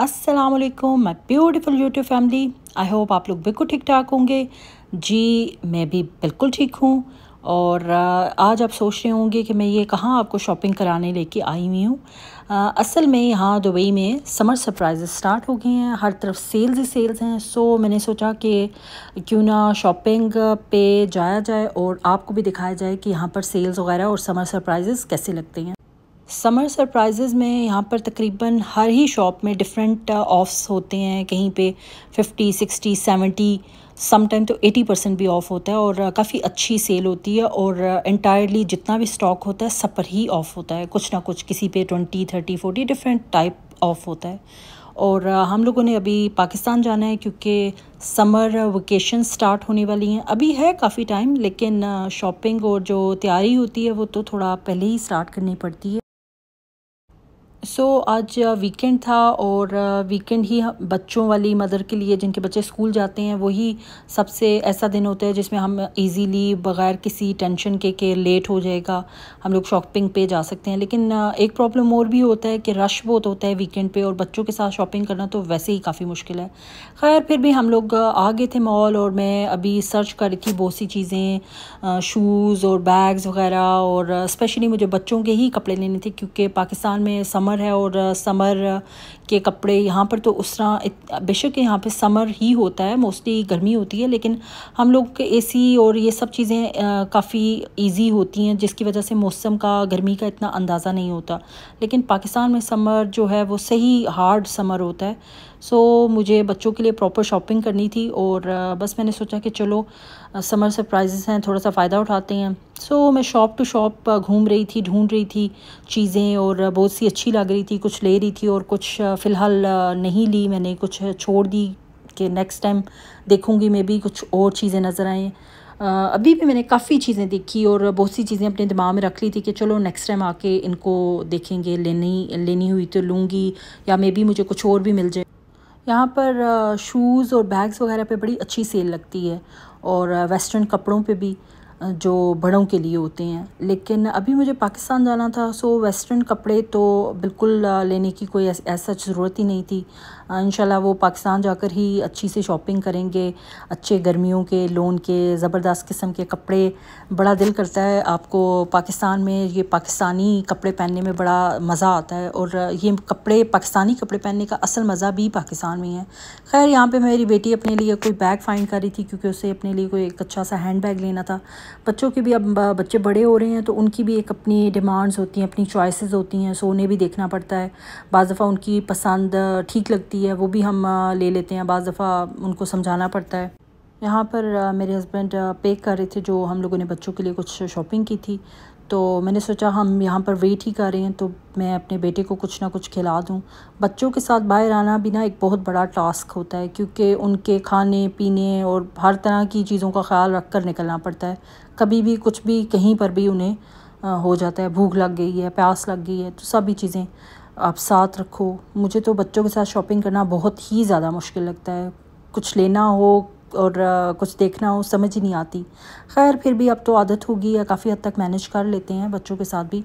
अस्सलाम वालेकुम my beautiful YouTube family I hope आप लोग बिल्कुल ठीक ठाक होंगे जी मैं भी बिल्कुल ठीक हूँ और आज आप सोच रहे होंगे कि मैं ये कहाँ आपको शॉपिंग कराने लेके आई हुई हूँ असल में यहाँ दुबई में समर सरप्राइजेज स्टार्ट हो गए हैं हर तरफ सेल्स ही सेल्स हैं सो मैंने सोचा कि क्यों ना शॉपिंग पे जाया जाए और आपको भी दिखाया जाए कि यहाँ पर सेल्स वगैरह और समर सरप्राइजेज कैसे लगते हैं समर सरप्राइजेज़ में यहाँ पर तकरीबन हर ही शॉप में डिफरेंट ऑफ्स uh, होते हैं कहीं पे 50, 60, 70 समटाइम तो 80 परसेंट भी ऑफ़ होता है और uh, काफ़ी अच्छी सेल होती है और इंटायरली uh, जितना भी स्टॉक होता है सब पर ही ऑफ़ होता है कुछ ना कुछ किसी पे 20, 30, 40 डिफरेंट टाइप ऑफ़ होता है और हम लोगों ने अभी पाकिस्तान जाना है क्योंकि समर वेकेशन स्टार्ट होने वाली हैं अभी है काफ़ी टाइम लेकिन शॉपिंग और जो तैयारी होती है वो तो थोड़ा पहले ही स्टार्ट करनी पड़ती है सो so, आज वीकेंड uh, था और वीकेंड uh, ही बच्चों वाली मदर के लिए जिनके बच्चे स्कूल जाते हैं वही सबसे ऐसा दिन होता है जिसमें हम इजीली बग़ैर किसी टेंशन के के लेट हो जाएगा हम लोग शॉपिंग पे जा सकते हैं लेकिन uh, एक प्रॉब्लम और भी होता है कि रश बहुत होता है वीकेंड पे और बच्चों के साथ शॉपिंग करना तो वैसे ही काफ़ी मुश्किल है खैर फिर भी हम लोग आ गए थे मॉल और मैं अभी सर्च कर रखी बहुत सी चीज़ें शूज़ और बैग्स वगैरह और स्पेशली मुझे बच्चों के ही कपड़े लेने थे क्योंकि पाकिस्तान में समर समर है और समर के कपड़े यहाँ पर तो उस तरह बेशक यहाँ पे समर ही होता है मोस्टली गर्मी होती है लेकिन हम लोग के एसी और ये सब चीज़ें काफ़ी इजी होती हैं जिसकी वजह से मौसम का गर्मी का इतना अंदाज़ा नहीं होता लेकिन पाकिस्तान में समर जो है वो सही हार्ड समर होता है सो so, मुझे बच्चों के लिए प्रॉपर शॉपिंग करनी थी और uh, बस मैंने सोचा कि चलो समर uh, सरप्राइजेस हैं थोड़ा सा फ़ायदा उठाते हैं सो so, मैं शॉप टू शॉप घूम रही थी ढूंढ रही थी चीज़ें और uh, बहुत सी अच्छी लग रही थी कुछ ले रही थी और कुछ फ़िलहाल नहीं ली मैंने कुछ छोड़ दी कि नेक्स्ट टाइम देखूँगी मे भी कुछ और चीज़ें नज़र आएँ अभी भी मैंने काफ़ी चीज़ें देखी और बहुत सी चीज़ें अपने दिमाग में रख ली थी कि चलो नेक्स्ट टाइम आके इनको देखेंगे लेनी लेनी हुई तो लूँगी या मे बी मुझे कुछ और भी मिल जाए यहाँ पर शूज़ और बैग्स वगैरह पे बड़ी अच्छी सेल लगती है और वेस्टर्न कपड़ों पे भी जो बड़ों के लिए होते हैं लेकिन अभी मुझे पाकिस्तान जाना था सो वेस्टर्न कपड़े तो बिल्कुल लेने की कोई ऐसा ज़रूरत ही नहीं थी इन वो पाकिस्तान जाकर ही अच्छी से शॉपिंग करेंगे अच्छे गर्मियों के लोन के ज़बरदस्त किस्म के कपड़े बड़ा दिल करता है आपको पाकिस्तान में ये पाकिस्तानी कपड़े पहनने में बड़ा मज़ा आता है और ये कपड़े पाकिस्तानी कपड़े पहनने का असल मज़ा भी पाकिस्तान में है खैर यहाँ पर मेरी बेटी अपने लिए कोई बैग फाइंड कर रही थी क्योंकि उसे अपने लिए कोई एक अच्छा सा हैंड बैग लेना था बच्चों के भी अब बच्चे बड़े हो रहे हैं तो उनकी भी एक अपनी डिमांड्स होती हैं अपनी चॉइसेस होती हैं सो उन्हें भी देखना पड़ता है बज़ दफ़ा उनकी पसंद ठीक लगती है वो भी हम ले लेते हैं बज़ दफ़ा उनको समझाना पड़ता है यहाँ पर मेरे हस्बैंड पेक कर रहे थे जो हम लोगों ने बच्चों के लिए कुछ शॉपिंग की थी तो मैंने सोचा हम यहाँ पर वेट ही कर रहे हैं तो मैं अपने बेटे को कुछ ना कुछ खिला दूँ बच्चों के साथ बाहर आना भी ना एक बहुत बड़ा टास्क होता है क्योंकि उनके खाने पीने और हर तरह की चीज़ों का ख्याल रख कर निकलना पड़ता है कभी भी कुछ भी कहीं पर भी उन्हें हो जाता है भूख लग गई है प्यास लग गई है तो सभी चीज़ें आप साथ रखो मुझे तो बच्चों के साथ शॉपिंग करना बहुत ही ज़्यादा मुश्किल लगता है कुछ लेना हो और कुछ देखना हो समझ ही नहीं आती खैर फिर भी अब तो आदत होगी या काफ़ी हद तक मैनेज कर लेते हैं बच्चों के साथ भी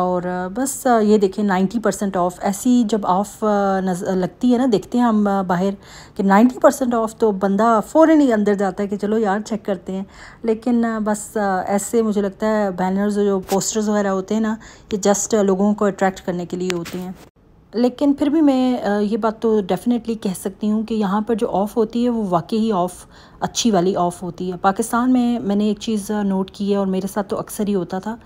और बस ये देखें नाइन्टी परसेंट ऑफ़ ऐसी जब ऑफ़ लगती है ना देखते हैं हम बाहर कि नाइन्टी परसेंट ऑफ़ तो बंदा फ़ौरन ही अंदर जाता है कि चलो यार चेक करते हैं लेकिन बस ऐसे मुझे लगता है बैनर्स जो पोस्टर्स वगैरह होते हैं ना ये जस्ट लोगों को अट्रैक्ट करने के लिए होते हैं लेकिन फिर भी मैं ये बात तो डेफ़िनेटली कह सकती हूँ कि यहाँ पर जो ऑफ़ होती है वो वाकई ही ऑफ़ अच्छी वाली ऑफ़ होती है पाकिस्तान में मैंने एक चीज़ नोट की है और मेरे साथ तो अक्सर ही होता था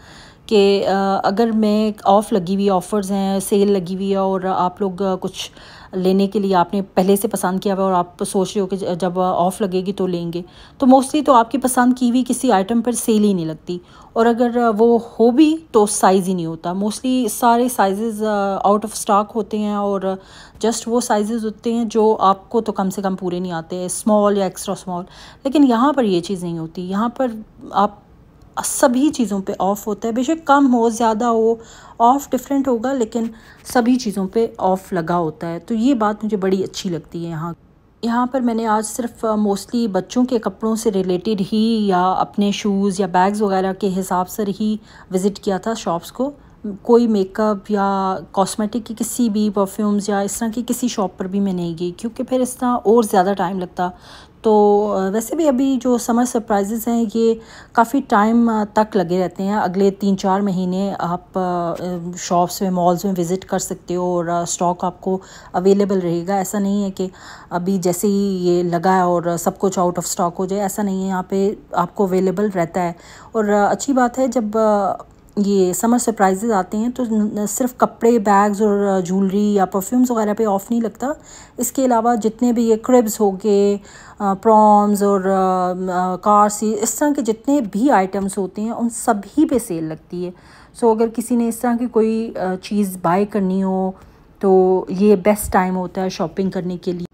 कि अगर मैं ऑफ़ लगी हुई ऑफ़र्स हैं सेल लगी हुई है और आप लोग कुछ लेने के लिए आपने पहले से पसंद किया हुआ और आप सोच रहे हो कि जब ऑफ़ लगेगी तो लेंगे तो मोस्टली तो आपकी पसंद की हुई किसी आइटम पर सेल ही नहीं लगती और अगर वो हो भी तो साइज़ ही नहीं होता मोस्टली सारे साइजेस आउट ऑफ स्टॉक होते हैं और जस्ट वो साइजेस होते हैं जो आपको तो कम से कम पूरे नहीं आते स्मॉल या एक्स्ट्रा स्मॉल लेकिन यहाँ पर ये चीज़ नहीं होती यहाँ पर आप सभी चीज़ों पे ऑफ़ होता है बेशक कम हो ज़्यादा हो ऑफ़ डिफरेंट होगा लेकिन सभी चीज़ों पे ऑफ़ लगा होता है तो ये बात मुझे बड़ी अच्छी लगती है यहाँ यहाँ पर मैंने आज सिर्फ मोस्टली बच्चों के कपड़ों से रिलेटेड ही या अपने शूज़ या बैग्स वगैरह के हिसाब से ही विज़िट किया था शॉप्स को कोई मेकअप या कॉस्मेटिक की किसी भी परफ्यूम्स या इस तरह की किसी शॉप पर भी मैं नहीं गई क्योंकि फिर इस तरह और ज़्यादा टाइम लगता तो वैसे भी अभी जो समर सरप्राइजेज़ हैं ये काफ़ी टाइम तक लगे रहते हैं अगले तीन चार महीने आप शॉप्स में मॉल्स में विज़िट कर सकते हो और स्टॉक आपको अवेलेबल रहेगा ऐसा नहीं है कि अभी जैसे ही ये लगा है और सब कुछ आउट ऑफ स्टॉक हो जाए ऐसा नहीं है यहाँ पे आपको अवेलेबल रहता है और अच्छी बात है जब ये समर सरप्राइजेज आते हैं तो सिर्फ कपड़े बैग्स और जूलरी या परफ्यूम्स वगैरह पे ऑफ नहीं लगता इसके अलावा जितने भी ये क्रिब्स हो गए प्रॉम्स और कार्स इस तरह के जितने भी आइटम्स होते हैं उन सभी पे सेल लगती है सो अगर किसी ने इस तरह की कोई चीज़ बाय करनी हो तो ये बेस्ट टाइम होता है शॉपिंग करने के लिए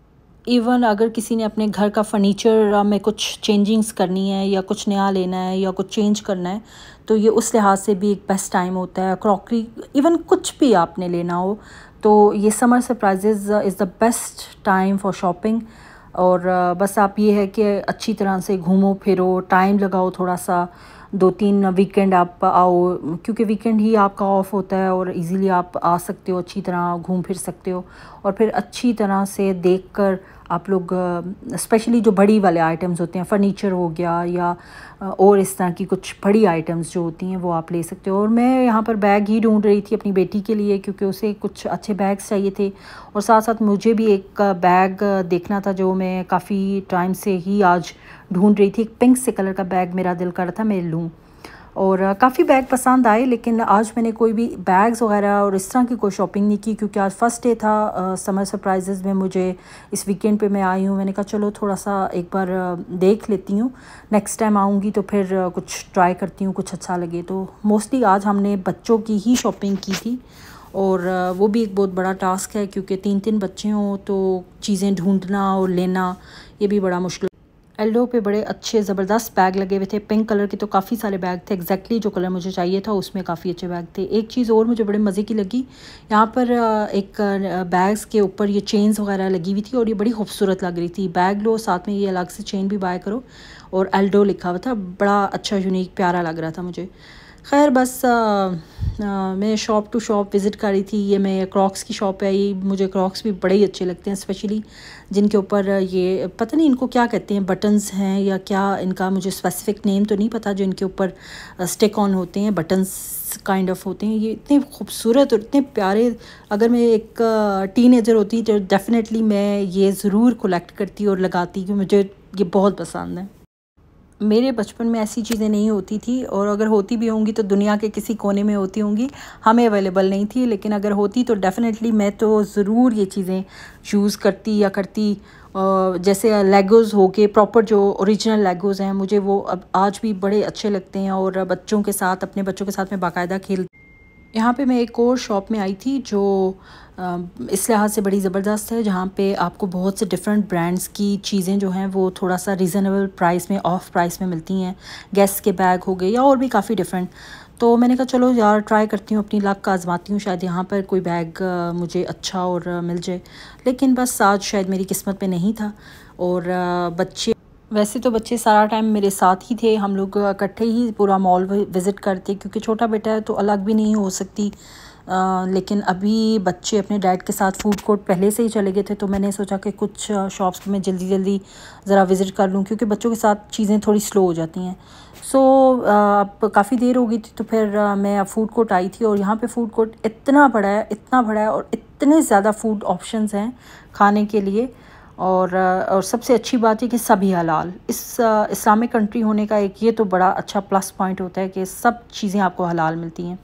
इवन अगर किसी ने अपने घर का फर्नीचर में कुछ चेंजिंग्स करनी है या कुछ नया लेना है या कुछ चेंज करना है तो ये उस लिहाज से भी एक बेस्ट टाइम होता है क्रॉकरी इवन कुछ भी आपने लेना हो तो ये summer surprises is the best time for shopping और बस आप ये है कि अच्छी तरह से घूमो फिरो टाइम लगाओ थोड़ा सा दो तीन वीकेंड आप आओ क्योंकि वीकेंड ही आपका ऑफ होता है और इजीली आप आ सकते हो अच्छी तरह घूम फिर सकते हो और फिर अच्छी तरह से देखकर आप लोग स्पेशली जो बड़ी वाले आइटम्स होते हैं फर्नीचर हो गया या और इस तरह की कुछ बड़ी आइटम्स जो होती हैं वो आप ले सकते हो और मैं यहाँ पर बैग ही ढूंढ रही थी अपनी बेटी के लिए क्योंकि उसे कुछ अच्छे बैग्स चाहिए थे और साथ साथ मुझे भी एक बैग देखना था जो मैं काफ़ी टाइम से ही आज ढूंढ रही थी एक पिंक से कलर का बैग मेरा दिल कर रहा था मैं लूँ और काफ़ी बैग पसंद आए लेकिन आज मैंने कोई भी बैग्स वगैरह और इस तरह की कोई शॉपिंग नहीं की क्योंकि आज फर्स्ट डे था समर सरप्राइजेज़ में मुझे इस वीकेंड पे मैं आई हूँ मैंने कहा चलो थोड़ा सा एक बार देख लेती हूँ नेक्स्ट टाइम आऊँगी तो फिर कुछ ट्राई करती हूँ कुछ अच्छा लगे तो मोस्टली आज हमने बच्चों की ही शॉपिंग की थी और वो भी एक बहुत बड़ा टास्क है क्योंकि तीन तीन बच्चे हों तो चीज़ें ढूंढना और लेना ये भी बड़ा मुश्किल एल्डो पे बड़े अच्छे ज़बरदस्त बैग लगे हुए थे पिंक कलर के तो काफ़ी सारे बैग थे exactly जो कलर मुझे चाहिए था उसमें काफ़ी अच्छे बैग थे एक चीज़ और मुझे बड़े मज़े की लगी यहाँ पर एक बैग्स के ऊपर ये चेन्स वगैरह लगी हुई थी और ये बड़ी खूबसूरत लग रही थी बैग लो साथ में ये अलग से चेन भी बाय करो और एल्डो लिखा हुआ था बड़ा अच्छा यूनिक प्यारा लग रहा था मुझे खैर बस आ, आ, मैं शॉप टू शॉप विज़िट कर रही थी ये मैं क्रॉक्स की शॉप है ये मुझे क्रॉक्स भी बड़े ही अच्छे लगते हैं स्पेशली जिनके ऊपर ये पता नहीं इनको क्या कहते हैं बटन्स हैं या क्या इनका मुझे स्पेसिफिक नेम तो नहीं पता जो इनके ऊपर स्टिक ऑन होते हैं बटन्स काइंड ऑफ होते हैं ये इतने खूबसूरत और इतने प्यारे अगर मैं एक टीन होती तो डेफ़िनेटली मैं ये ज़रूर कलेक्ट करती और लगाती क्योंकि मुझे ये बहुत पसंद है मेरे बचपन में ऐसी चीज़ें नहीं होती थी और अगर होती भी होंगी तो दुनिया के किसी कोने में होती होंगी हमें अवेलेबल नहीं थी लेकिन अगर होती तो डेफ़िनेटली मैं तो ज़रूर ये चीज़ें चूज़ करती या करती जैसे लेगोज़ हो के प्रॉपर जो ओरिजिनल लेगोज़ हैं मुझे वो अब आज भी बड़े अच्छे लगते हैं और बच्चों के साथ अपने बच्चों के साथ मैं बाकायदा खेल यहाँ पर मैं एक और शॉप में आई थी जो इस लिहाज से बड़ी ज़बरदस्त है जहाँ पे आपको बहुत से डिफरेंट ब्रांड्स की चीज़ें जो हैं वो थोड़ा सा रीज़नेबल प्राइस में ऑफ प्राइस में मिलती हैं गैस के बैग हो गए या और भी काफ़ी डिफरेंट तो मैंने कहा चलो यार ट्राई करती हूँ अपनी लाख का आजमाती हूँ शायद यहाँ पर कोई बैग मुझे अच्छा और मिल जाए लेकिन बस आज शायद मेरी किस्मत में नहीं था और बच्चे वैसे तो बच्चे सारा टाइम मेरे साथ ही थे हम लोग इकट्ठे ही पूरा मॉल विज़िट करते क्योंकि छोटा बेटा है तो अलग भी नहीं हो सकती लेकिन अभी बच्चे अपने डैड के साथ फूड कोर्ट पहले से ही चले गए थे तो मैंने सोचा कि कुछ शॉप्स में जल्दी जल्दी ज़रा विज़िट कर लूँ क्योंकि बच्चों के साथ चीज़ें थोड़ी स्लो हो जाती हैं सो so, अब काफ़ी देर हो गई थी तो फिर मैं अब फूड कोर्ट आई थी और यहाँ पे फूड कोर्ट इतना बड़ा है इतना बड़ा है और इतने ज़्यादा फूड ऑप्शंस हैं खाने के लिए और और सबसे अच्छी बात है कि सभी हलाल इस इस्लामिक कंट्री होने का एक ये तो बड़ा अच्छा प्लस पॉइंट होता है कि सब चीज़ें आपको हलाल मिलती हैं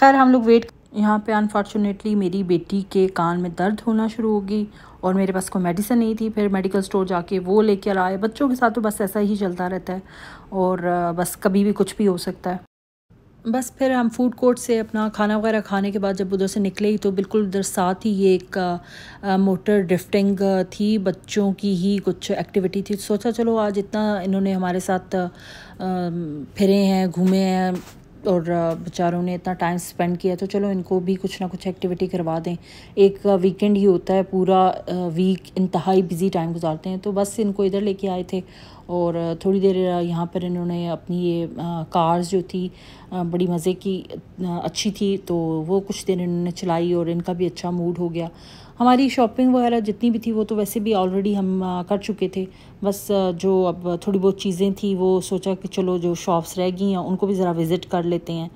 खैर हम लोग वेट यहाँ पे अनफॉर्चुनेटली मेरी बेटी के कान में दर्द होना शुरू होगी और मेरे पास कोई मेडिसिन नहीं थी फिर मेडिकल स्टोर जाके वो लेकर आए बच्चों के साथ तो बस ऐसा ही चलता रहता है और बस कभी भी कुछ भी हो सकता है बस फिर हम फूड कोर्ट से अपना खाना वगैरह खाने के बाद जब उधर से निकले ही तो बिल्कुल उधर साथ ही ये एक आ, मोटर ड्रिफ्टिंग थी बच्चों की ही कुछ एक्टिविटी थी सोचा चलो आज इतना इन्होंने हमारे साथ आ, फिरे हैं घूमे हैं और बेचारों ने इतना टाइम स्पेंड किया तो चलो इनको भी कुछ ना कुछ एक्टिविटी करवा दें एक वीकेंड ही होता है पूरा वीक इंतहाई बिज़ी टाइम गुजारते हैं तो बस इनको इधर लेके आए थे और थोड़ी देर यहाँ पर इन्होंने अपनी ये कार्स जो थी बड़ी मज़े की अच्छी थी तो वो कुछ देर इन्होंने चलाई और इनका भी अच्छा मूड हो गया हमारी शॉपिंग वगैरह जितनी भी थी वो तो वैसे भी ऑलरेडी हम कर चुके थे बस जो अब थोड़ी बहुत चीज़ें थी वो सोचा कि चलो जो शॉप्स रह गई हैं उनको भी ज़रा विज़िट कर लेते हैं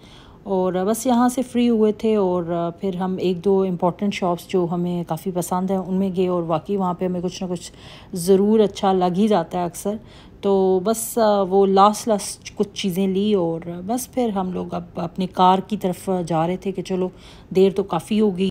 और बस यहाँ से फ्री हुए थे और फिर हम एक दो इम्पॉर्टेंट शॉप्स जो हमें काफ़ी पसंद हैं उनमें गए और वाकई वहाँ पे हमें कुछ ना कुछ ज़रूर अच्छा लग ही जाता है अक्सर तो बस वो लास्ट लास्ट कुछ चीज़ें ली और बस फिर हम लोग अब अपने कार की तरफ जा रहे थे कि चलो देर तो काफ़ी होगी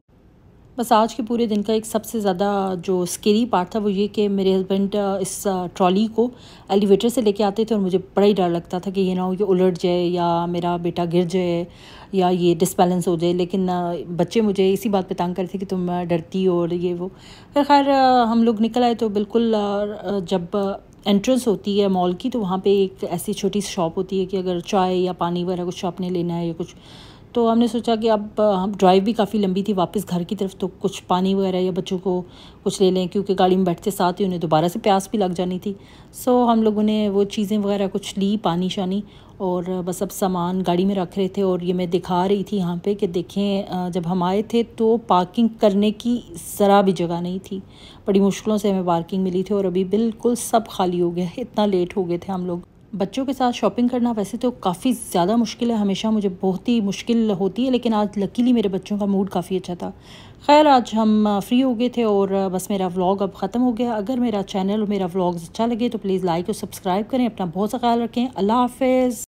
बस आज के पूरे दिन का एक सबसे ज़्यादा जो स्केरी पार्ट था वो ये कि मेरे हस्बैंड इस ट्रॉली को एलिवेटर से लेके आते थे और मुझे बड़ा ही डर लगता था कि ये ना हो ये उलट जाए या मेरा बेटा गिर जाए या ये डिसबैलेंस हो जाए लेकिन बच्चे मुझे इसी बात पे तंग करते थे कि तुम डरती हो और ये वो फिर खैर हम लोग निकल आए तो बिल्कुल जब एंट्रेंस होती है मॉल की तो वहाँ पे एक ऐसी छोटी शॉप होती है कि अगर चाय या पानी वगैरह कुछ आपने लेना है या कुछ तो हमने सोचा कि अब हम ड्राइव भी काफ़ी लंबी थी वापस घर की तरफ तो कुछ पानी वगैरह या बच्चों को कुछ ले लें क्योंकि गाड़ी में बैठते साथ ही उन्हें दोबारा से प्यास भी लग जानी थी सो हम लोगों ने वो चीज़ें वगैरह कुछ ली पानी शानी और बस अब सामान गाड़ी में रख रहे थे और ये मैं दिखा रही थी यहाँ पे कि देखें जब हम आए थे तो पार्किंग करने की ज़रा भी जगह नहीं थी बड़ी मुश्किलों से हमें पार्किंग मिली थी और अभी बिल्कुल सब खाली हो गया इतना लेट हो गए थे हम लोग बच्चों के साथ शॉपिंग करना वैसे तो काफ़ी ज़्यादा मुश्किल है हमेशा मुझे बहुत ही मुश्किल होती है लेकिन आज लकीली मेरे बच्चों का मूड काफ़ी अच्छा था खैर आज हम फ्री हो गए थे और बस मेरा व्लॉग अब ख़त्म हो गया अगर मेरा चैनल और मेरा व्लॉग्स अच्छा लगे तो प्लीज़ लाइक और सब्सक्राइब करें अपना बहुत सा ख्याल रखें अल्लाह हाफ